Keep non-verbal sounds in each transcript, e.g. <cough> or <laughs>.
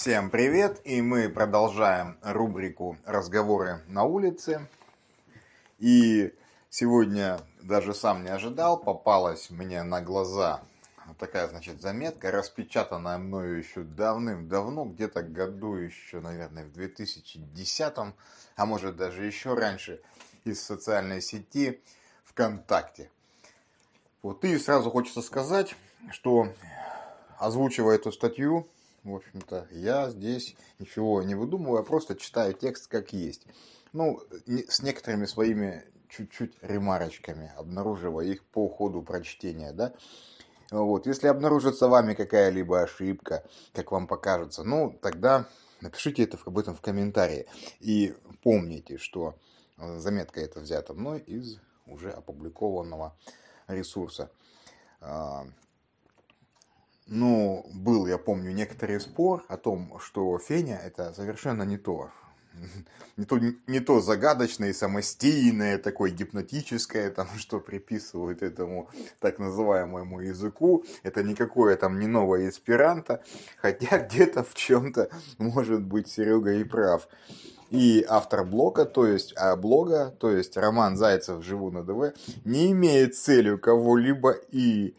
Всем привет! И мы продолжаем рубрику «Разговоры на улице». И сегодня даже сам не ожидал, попалась мне на глаза такая, значит, заметка, распечатанная мною еще давным-давно, где-то году еще, наверное, в 2010, а может даже еще раньше, из социальной сети ВКонтакте. Вот и сразу хочется сказать, что озвучивая эту статью, в общем-то, я здесь ничего не выдумываю, я просто читаю текст как есть. Ну, с некоторыми своими чуть-чуть ремарочками, обнаруживая их по ходу прочтения, да. Вот, если обнаружится вами какая-либо ошибка, как вам покажется, ну, тогда напишите это об этом в комментарии. И помните, что э, заметка эта взята мной из уже опубликованного ресурса. А, ну, был, я помню, некоторый спор о том, что Феня это совершенно не то. <laughs> Не то, не то загадочное, самостийное, такое гипнотическое, там, что приписывают этому так называемому языку. Это никакое там не новое эсперанто, хотя <laughs> где-то в чем-то, может быть, Серега и прав и автор блока, то есть а блога, то есть Роман Зайцев «Живу на ДВ», не имеет целью кого-либо и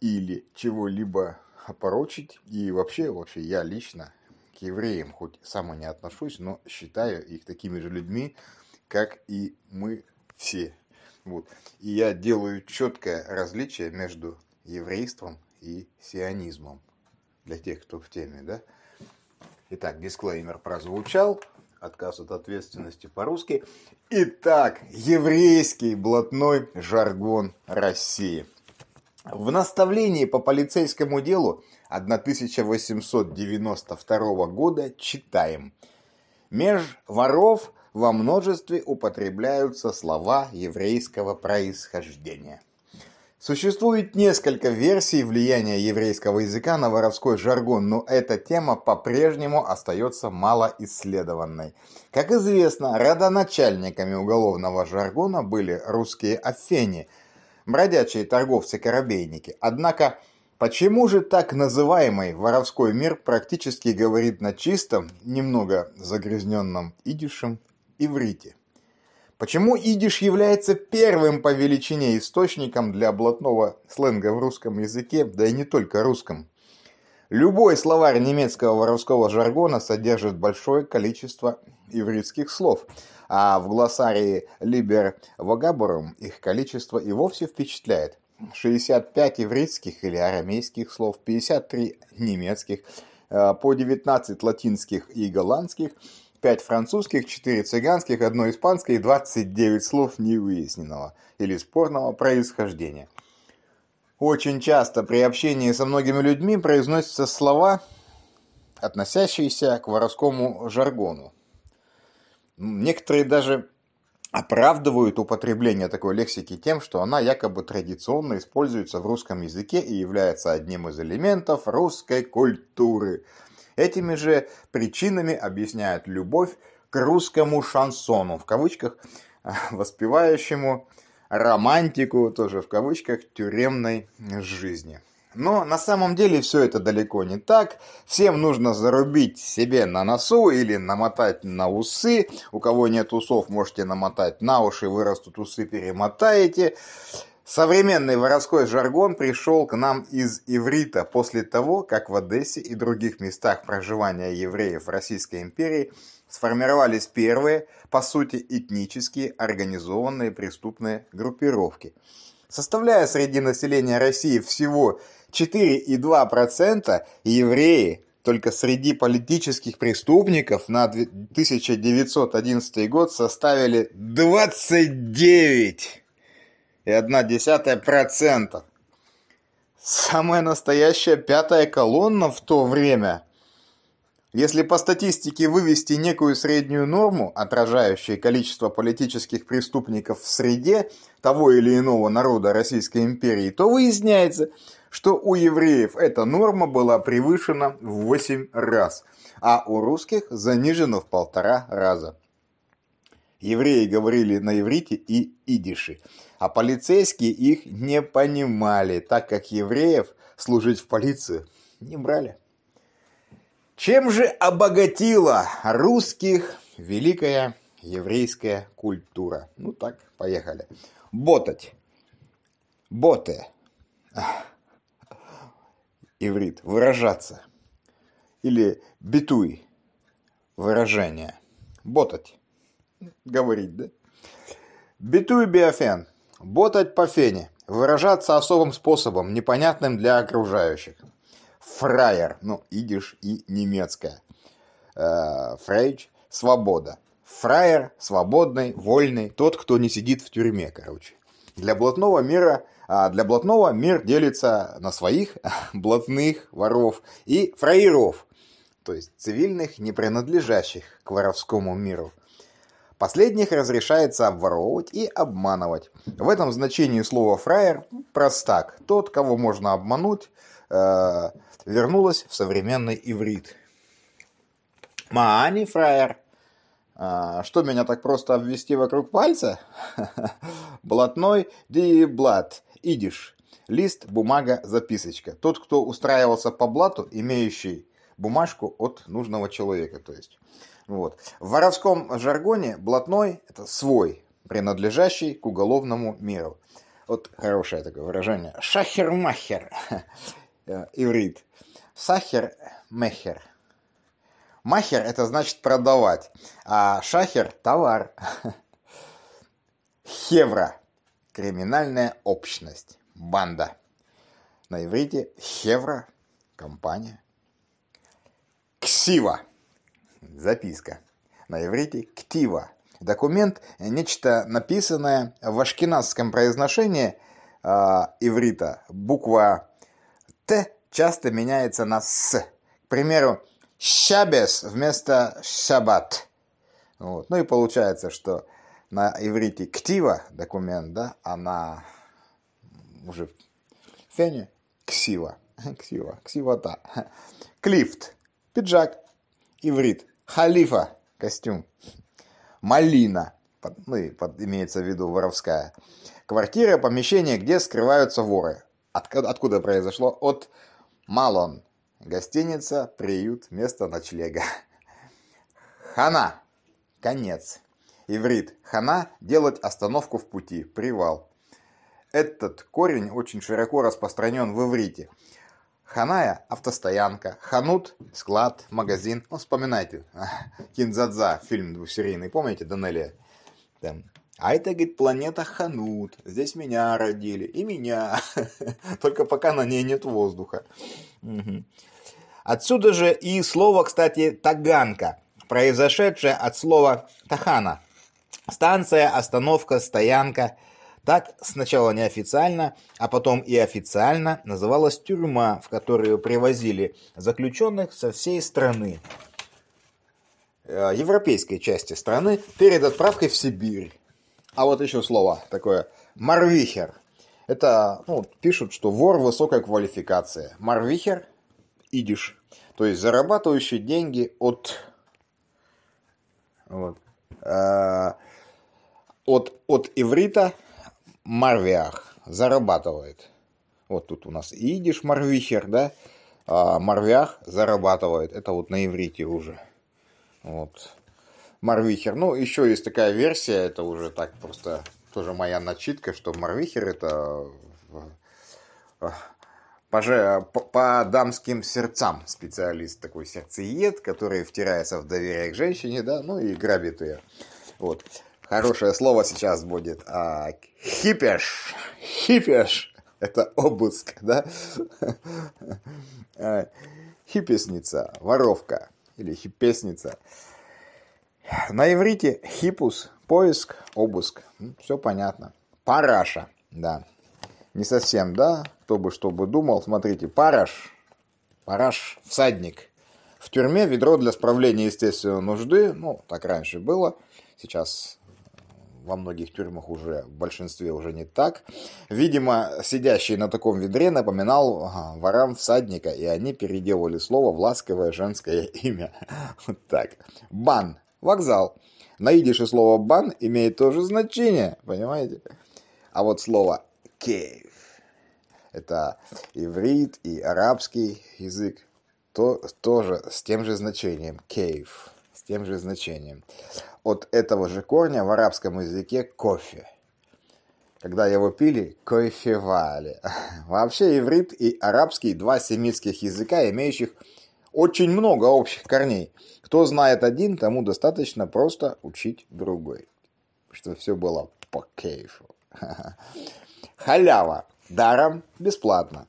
или чего-либо опорочить. И вообще, вообще я лично к евреям, хоть сам не отношусь, но считаю их такими же людьми, как и мы все. Вот. И я делаю четкое различие между еврейством и сионизмом. Для тех, кто в теме, да? Итак, дисклеймер прозвучал. Отказ от ответственности по-русски. Итак, еврейский блатной жаргон России. В наставлении по полицейскому делу 1892 года читаем «Меж воров во множестве употребляются слова еврейского происхождения». Существует несколько версий влияния еврейского языка на воровской жаргон, но эта тема по-прежнему остается малоисследованной. Как известно, родоначальниками уголовного жаргона были русские афени – бродячие торговцы-корабейники. Однако, почему же так называемый воровской мир практически говорит на чистом, немного загрязненном идишем иврите? Почему идиш является первым по величине источником для блатного сленга в русском языке, да и не только русском? Любой словарь немецкого воровского жаргона содержит большое количество ивритских слов, а в глоссарии Liber Vagaborum их количество и вовсе впечатляет. 65 ивритских или арамейских слов, 53 немецких, э, по 19 латинских и голландских, 5 французских, 4 цыганских, 1 испанское и 29 слов невыясненного или спорного происхождения – очень часто при общении со многими людьми произносятся слова, относящиеся к воровскому жаргону. Некоторые даже оправдывают употребление такой лексики тем, что она якобы традиционно используется в русском языке и является одним из элементов русской культуры. Этими же причинами объясняют любовь к русскому шансону, в кавычках, воспевающему романтику, тоже в кавычках, тюремной жизни. Но на самом деле все это далеко не так. Всем нужно зарубить себе на носу или намотать на усы. У кого нет усов, можете намотать на уши, вырастут усы, перемотаете. Современный воровской жаргон пришел к нам из иврита после того, как в Одессе и других местах проживания евреев в Российской империи – сформировались первые, по сути, этнические организованные преступные группировки. Составляя среди населения России всего 4,2%, евреи только среди политических преступников на 1911 год составили 29,1%. Самая настоящая пятая колонна в то время – если по статистике вывести некую среднюю норму, отражающую количество политических преступников в среде того или иного народа Российской империи, то выясняется, что у евреев эта норма была превышена в 8 раз, а у русских занижена в полтора раза. Евреи говорили на иврите и идише, а полицейские их не понимали, так как евреев служить в полицию не брали. Чем же обогатила русских великая еврейская культура? Ну так, поехали. Ботать. боте, <laughs> Иврит. Выражаться. Или битуй. Выражение. Ботать. Говорить, да? Битуй биофен. Ботать по фене. Выражаться особым способом, непонятным для окружающих фраер, ну, идиш и немецкое э, Фрейч – свобода. Фраер – свободный, вольный, тот, кто не сидит в тюрьме, короче. Для блатного мира, а, для блатного мир делится на своих <laughs> блатных воров и фраеров, то есть цивильных, не принадлежащих к воровскому миру. Последних разрешается обворовывать и обманывать. В этом значении слова «фраер» – простак, тот, кого можно обмануть, Э, вернулась в современный иврит. Маани, фраер, а, что меня так просто обвести вокруг пальца? <laughs> Блатной ди блат, идиш. Лист, бумага, записочка. Тот, кто устраивался по блату, имеющий бумажку от нужного человека, то есть. Вот. В воровском жаргоне блатной – это свой, принадлежащий к уголовному миру. Вот хорошее такое выражение. Шахермахер. <laughs> Э, иврит. Сахер мехер. Махер – это значит продавать, а шахер – товар. <laughs> Хевра – криминальная общность, банда. На иврите хевра – компания. Ксива – записка. На иврите ктива – документ, нечто написанное в ашкенадском произношении э, иврита, буква «т» часто меняется на «с». К примеру, «щабес» вместо «шабат». Вот. Ну и получается, что на иврите «ктива» документ, да, а на уже фене «ксива». <laughs> Ксива, ксивота. <laughs> Клифт, пиджак, иврит, халифа, костюм, малина, под, ну и под, имеется в виду воровская. Квартира, помещение, где скрываются воры. От, откуда произошло? От Малон. Гостиница, приют, место ночлега. Хана. Конец. Иврит. Хана – делать остановку в пути, привал. Этот корень очень широко распространен в иврите. Ханая – автостоянка, ханут – склад, магазин. Ну, вспоминайте, <laughs> Кинзадза, фильм двухсерийный, помните, Данелия? Там а это, говорит, планета Ханут. Здесь меня родили. И меня. <laughs> Только пока на ней нет воздуха. Отсюда же и слово, кстати, «таганка», произошедшее от слова «тахана». Станция, остановка, стоянка. Так сначала неофициально, а потом и официально называлась тюрьма, в которую привозили заключенных со всей страны э, европейской части страны перед отправкой в Сибирь. А вот еще слово такое. Марвихер. Это, ну, пишут, что вор высокой квалификации. Марвихер – идиш. То есть зарабатывающий деньги от... Вот. Э, от, от иврита марвиах. Зарабатывает. Вот тут у нас идиш марвихер, да? А марвиах зарабатывает. Это вот на иврите уже. Вот. Марвихер. Ну, еще есть такая версия, это уже так просто тоже моя начитка, что Марвихер это э, по, по дамским сердцам специалист, такой сердцеед, который втирается в доверие к женщине, да, ну и грабит ее. Вот. Хорошее слово сейчас будет. А, хипеш. Хипеш. Это обыск, да? <laughs> Э, хипесница, воровка или хипесница. На иврите хипус, поиск, обыск. Все понятно. Параша, да. Не совсем, да? Кто бы что бы думал. Смотрите, параш, параш, всадник. В тюрьме ведро для справления естественной нужды. Ну, так раньше было. Сейчас э, во многих тюрьмах уже, в большинстве уже не так. Видимо, сидящий на таком ведре напоминал ворам всадника, и они переделали слово в ласковое женское <laughs> имя. Вот так. Бан. Вокзал. На идише слово «бан» имеет тоже значение, понимаете? А вот слово «кейв» — это иврит и арабский язык, то, тоже с тем же значением «кейв», с тем же значением. От этого же корня в арабском языке «кофе». Когда его пили, кофевали. <laughs> Вообще иврит и арабский – два семитских языка, имеющих очень много общих корней. Кто знает один, тому достаточно просто учить другой. чтобы все было по кейфу. <laughs> Халява. Даром, бесплатно.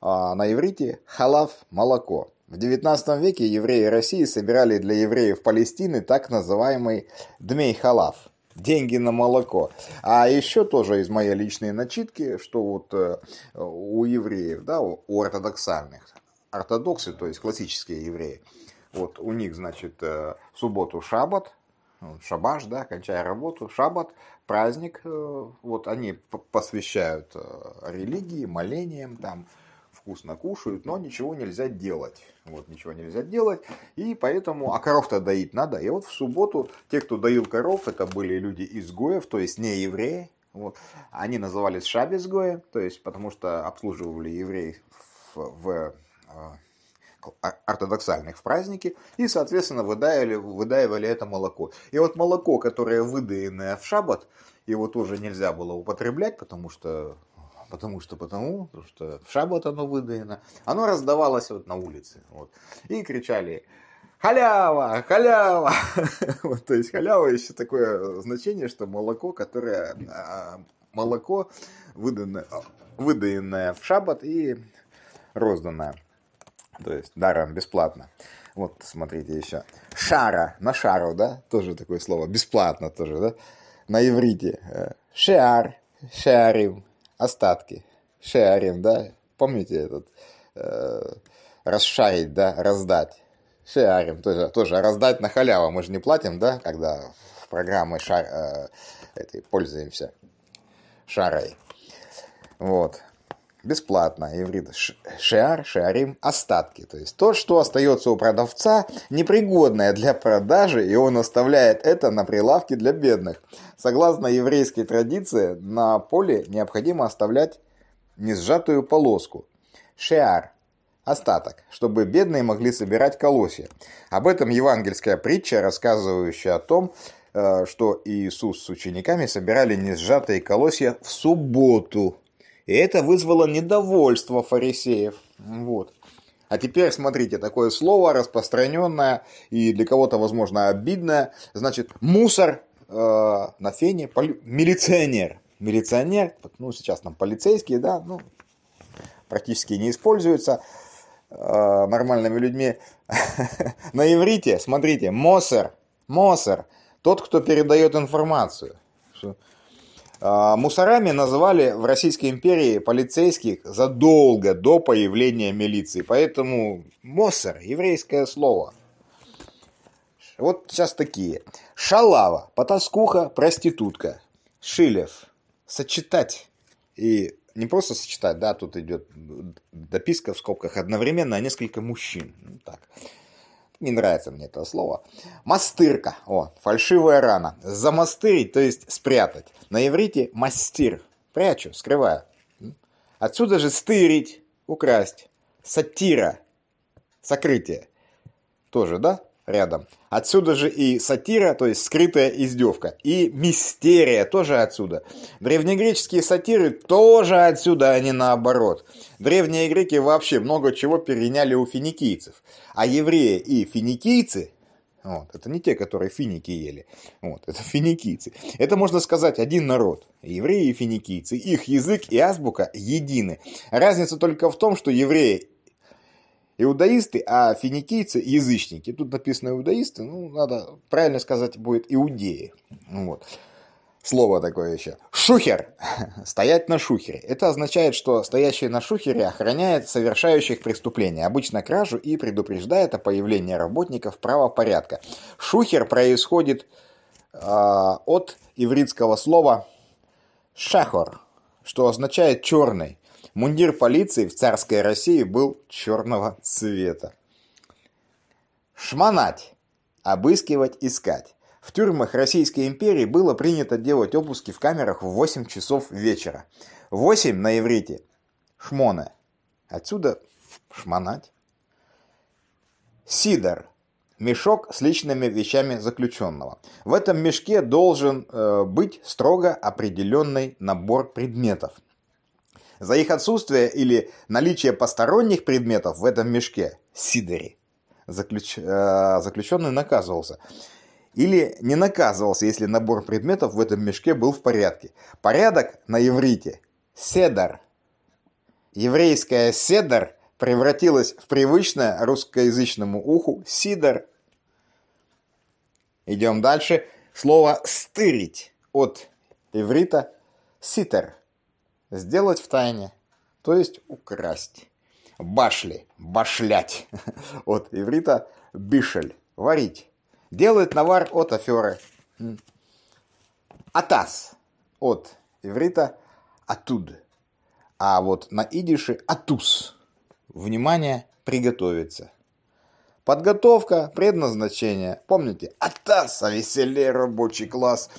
А, на иврите халав – молоко. В XIX веке евреи России собирали для евреев Палестины так называемый дмей халав – деньги на молоко. А еще тоже из моей личной начитки, что вот э, у евреев, да, у ортодоксальных, ортодоксы, то есть классические евреи, вот у них, значит, э, субботу шаббат, ну, шабаш, да, кончая работу, шаббат, праздник, э, вот они посвящают э, религии, молениям, там, вкусно кушают, но ничего нельзя делать. Вот, ничего нельзя делать. И поэтому, а коров-то доить надо. И вот в субботу те, кто доил коров, это были люди изгоев, то есть не евреи. Вот. Они назывались шабизгои, то есть потому что обслуживали евреев в, в а, а, ортодоксальных в праздники и, соответственно, выдаивали, выдаивали это молоко. И вот молоко, которое выдаенное в шаббат, его тоже нельзя было употреблять, потому что потому что потому, что в шаббат оно выдаено, оно раздавалось вот на улице. Вот. И кричали «Халява! Халява!» <laughs> вот, То есть халява еще такое значение, что молоко, которое а, молоко выданное, выдаенное в шаббат и розданное. То есть даром бесплатно. Вот, смотрите еще. Шара, на шару, да? Тоже такое слово. Бесплатно тоже, да? На иврите. Э, шеар, шеарим, остатки. Шеарим, да? Помните этот? Э, расшарить, да? Раздать. Шеарим, тоже, тоже раздать на халяву. Мы же не платим, да? Когда в программы шар, э, этой пользуемся шарой. Вот бесплатно, иврит шиар, шиарим, остатки. То есть то, что остается у продавца, непригодное для продажи, и он оставляет это на прилавке для бедных. Согласно еврейской традиции, на поле необходимо оставлять не полоску. Шиар – остаток, чтобы бедные могли собирать колосья. Об этом евангельская притча, рассказывающая о том, э, что Иисус с учениками собирали не колосья в субботу – и это вызвало недовольство фарисеев. Вот. А теперь смотрите, такое слово распространенное и для кого-то, возможно, обидное. Значит, мусор э, на фене, полю... милиционер. Милиционер, ну сейчас там полицейские, да, ну практически не используются э, нормальными людьми. <laughs> На иврите, смотрите, мосер, мосер, тот, кто передает информацию. А, мусорами называли в Российской империи полицейских задолго до появления милиции, поэтому мусор – еврейское слово. Вот сейчас такие. Шалава, потаскуха, проститутка. Шилев. Сочетать. И не просто сочетать, да, тут идет дописка в скобках одновременно, а несколько мужчин. Ну, так не нравится мне это слово. Мастырка, о, фальшивая рана. Замастырить, то есть спрятать. На иврите мастир, прячу, скрываю. Отсюда же стырить, украсть. Сатира, сокрытие. Тоже, да? рядом. Отсюда же и сатира, то есть скрытая издевка, и мистерия тоже отсюда. Древнегреческие сатиры тоже отсюда, а не наоборот. Древние греки вообще много чего переняли у финикийцев. А евреи и финикийцы вот. Это не те, которые финики ели. Вот. Это финикийцы. Это, можно сказать, один народ. Евреи и финикийцы. Их язык и азбука едины. Разница только в том, что евреи иудаисты, а финикийцы – язычники. Тут написано иудаисты, ну, надо правильно сказать будет иудеи. Ну вот. Слово такое еще. Шухер. Стоять на шухере. Это означает, что стоящий на шухере охраняет совершающих преступления, обычно кражу, и предупреждает о появлении работников правопорядка. Шухер происходит э, от ивритского слова «шахор», что означает «черный». Мундир полиции в царской России был черного цвета. Шмонать. Обыскивать, искать. В тюрьмах Российской империи было принято делать обыски в камерах в 8 часов вечера. 8 на иврите. шмоне, Отсюда шмонать. Сидор. Мешок с личными вещами заключенного. В этом мешке должен э, быть строго определенный набор предметов за их отсутствие или наличие посторонних предметов в этом мешке сидери заключ, э, заключенный наказывался. Или не наказывался, если набор предметов в этом мешке был в порядке. Порядок на иврите – седар. еврейская седар превратилась в привычное русскоязычному уху сидор. Идем дальше. Слово «стырить» от иврита «ситер» Сделать в тайне, то есть украсть. Башли, башлять. <laughs> От иврита бишель, варить. Делает навар от аферы. Атас от иврита атуд. А вот на идише атус. Внимание, приготовиться. Подготовка, предназначение. Помните, атаса, веселее рабочий класс.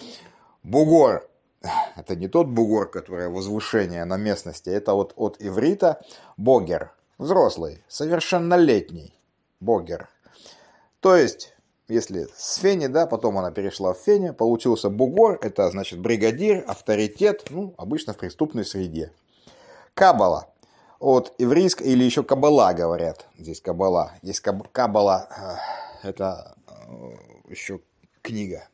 Бугор, <sighs> это не тот бугор, который возвышение на местности, это вот от иврита богер, взрослый, совершеннолетний богер. То есть, если с фени, да, потом она перешла в фени, получился бугор, это значит бригадир, авторитет, ну, обычно в преступной среде. Кабала. От ивриск или еще кабала говорят. Здесь кабала. Здесь каб, кабала. Э, это э, еще книга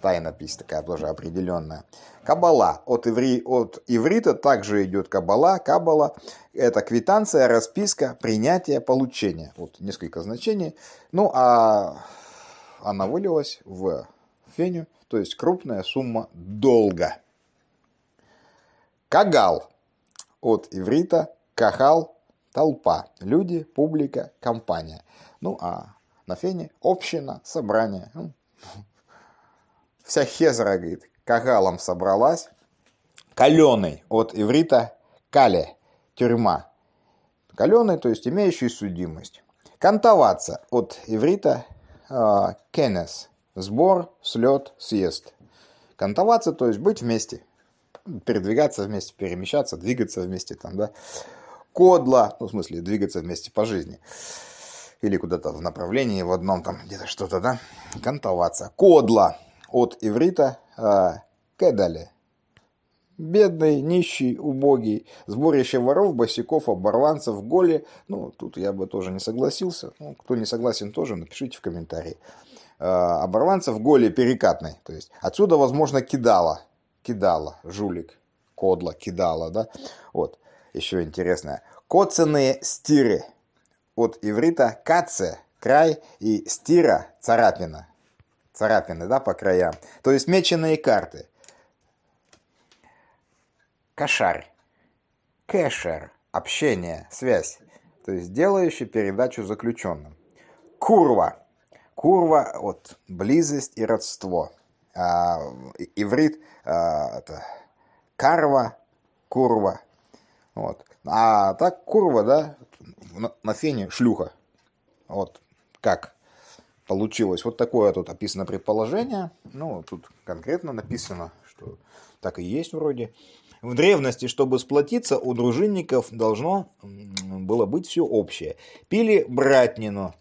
тайнопись такая тоже определенная. Кабала. От, иври, от иврита также идет кабала, кабала. Это квитанция, расписка, принятие, получение. Вот несколько значений. Ну, а она вылилась в феню, то есть крупная сумма долга. Кагал. От иврита кахал, толпа, люди, публика, компания. Ну, а на фене община, собрание. Хм. Вся хезра, говорит, кагалом собралась. Каленый от иврита кале, тюрьма. Каленый, то есть имеющий судимость. Кантоваться от иврита а, кенес, сбор, слет, съезд. Кантоваться, то есть быть вместе, передвигаться вместе, перемещаться, двигаться вместе там, да. Кодла, ну, в смысле, двигаться вместе по жизни. Или куда-то в направлении, в одном там где-то что-то, да. Кантоваться. Кодла. От иврита а, «кедали». Бедный, нищий, убогий, сборище воров, босиков, оборванцев, голи. Ну, тут я бы тоже не согласился. Ну, кто не согласен тоже, напишите в комментарии. А, оборванцев, голи, перекатный. То есть отсюда, возможно, кидала. Кидала, жулик, кодла, кидала, да? Вот, еще интересное. Коцаные стиры. От иврита каце, край, и стира, царапина царапины, да, по краям. То есть меченые карты. Кошарь. Кэшер. Общение, связь. То есть делающий передачу заключенным. Курва. Курва, вот, близость и родство. А, иврит, а, это, карва, курва. Вот. А так курва, да, на, на фене шлюха. Вот, как получилось вот такое тут описано предположение. Ну, тут конкретно написано, что так и есть вроде. В древности, чтобы сплотиться, у дружинников должно было быть все общее. Пили братнину,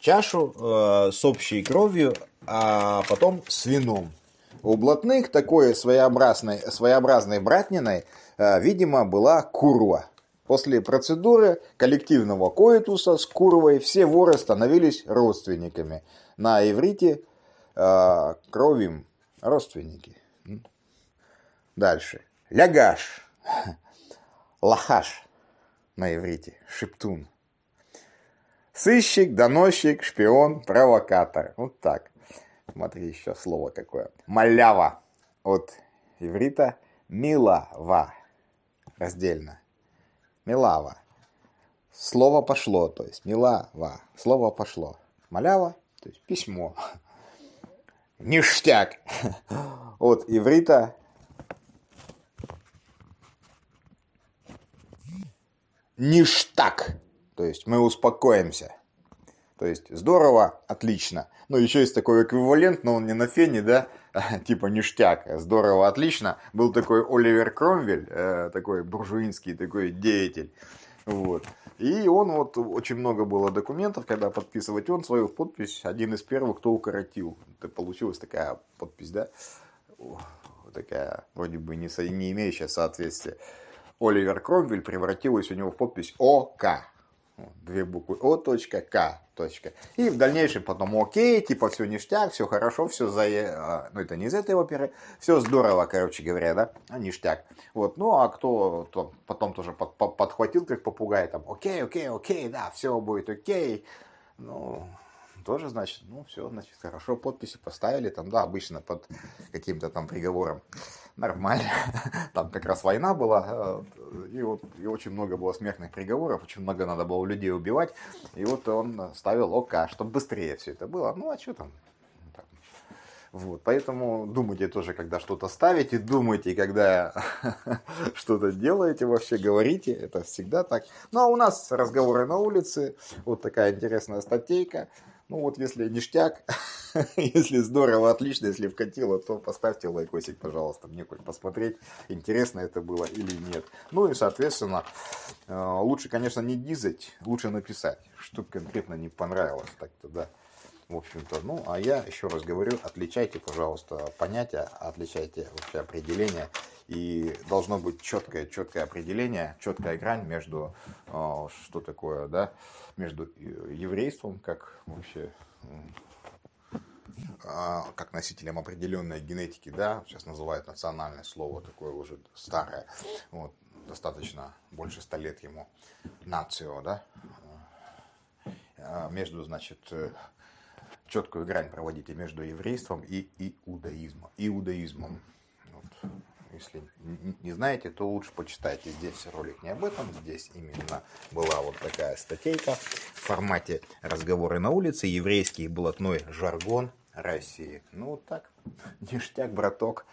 чашу э, с общей кровью, а потом с вином. У блатных такой своеобразной, своеобразной братниной, э, видимо, была курва. После процедуры коллективного коитуса с Куровой все воры становились родственниками. На иврите э, кровим родственники. Дальше. Лягаш. <laughs> Лахаш на иврите. Шептун. Сыщик, доносчик, шпион, провокатор. Вот так. Смотри, еще слово какое. Малява. От иврита милава Раздельно. Милава. Слово пошло, то есть милава. Слово пошло. Малява, то есть письмо. Ништяк. От иврита ништяк. То есть мы успокоимся. То есть здорово, отлично. Ну, еще есть такой эквивалент, но он не на фене, да, <laughs> типа ништяк, здорово, отлично. Был такой Оливер Кромвель, э, такой буржуинский такой деятель. Вот. И он вот очень много было документов, когда подписывать он свою подпись, один из первых, кто укоротил. Это получилась такая подпись, да? такая, вроде бы не, не имеющая соответствия. Оливер Кромвель превратилась у него в подпись ОК. Две буквы О.К точка. И в дальнейшем потом, окей, типа, все ништяк, все хорошо, все за... Э, а, ну, это не из этой оперы. Все здорово, короче говоря, да? А, ништяк. Вот, ну, а кто то потом тоже под, под, подхватил, как попугай, там, окей, окей, окей, да, все будет окей. Ну, тоже, значит, ну, все, значит, хорошо, подписи поставили, там, да, обычно под каким-то там приговором, нормально, <laughs> там как раз война была, а, и, вот, и очень много было смертных приговоров, очень много надо было людей убивать, и вот он ставил ОК, чтобы быстрее все это было, ну, а что там, вот, поэтому думайте тоже, когда что-то ставите, думайте, когда <laughs> что-то делаете, вообще говорите, это всегда так. Ну а у нас разговоры на улице, вот такая интересная статейка. Ну вот если ништяк, <laughs> если здорово, отлично, если вкатило, то поставьте лайкосик, пожалуйста, мне хоть посмотреть, интересно это было или нет. Ну и, соответственно, э, лучше, конечно, не дизать, лучше написать, что конкретно не понравилось так-то, да в общем-то, ну, а я еще раз говорю, отличайте, пожалуйста, понятия, отличайте вообще определения, и должно быть четкое, четкое определение, четкая грань между, а, что такое, да, между э, еврейством, как вообще а, как носителем определенной генетики, да, сейчас называют национальное слово, такое уже старое, вот, достаточно больше ста лет ему, нацио, да, а, между, значит, э, четкую грань проводите между еврейством и иудаизмом. иудаизмом. Вот. Если не знаете, то лучше почитайте. Здесь ролик не об этом. Здесь именно была вот такая статейка в формате «Разговоры на улице. Еврейский блатной жаргон России». Ну, вот так. Ништяк, браток.